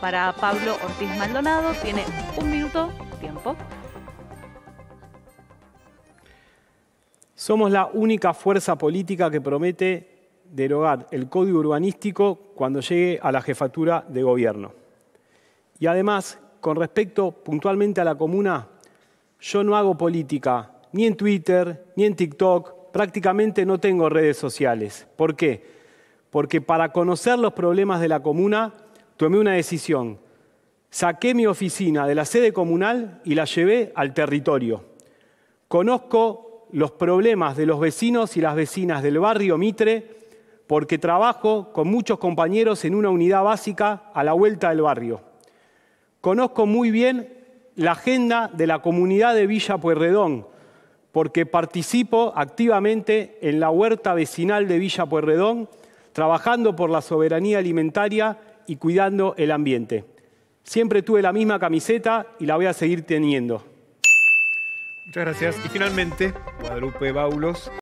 para Pablo Ortiz Maldonado. Tiene un minuto, tiempo. Somos la única fuerza política que promete derogar el código urbanístico cuando llegue a la jefatura de gobierno. Y además, con respecto puntualmente a la comuna, yo no hago política ni en Twitter, ni en TikTok, prácticamente no tengo redes sociales. ¿Por qué? Porque para conocer los problemas de la comuna tomé una decisión. Saqué mi oficina de la sede comunal y la llevé al territorio. Conozco los problemas de los vecinos y las vecinas del barrio Mitre porque trabajo con muchos compañeros en una unidad básica a la vuelta del barrio. Conozco muy bien la agenda de la comunidad de Villa Pueyrredón, porque participo activamente en la huerta vecinal de Villa Pueyrredón, trabajando por la soberanía alimentaria y cuidando el ambiente. Siempre tuve la misma camiseta y la voy a seguir teniendo. Muchas gracias. Y finalmente, Guadalupe Baulos.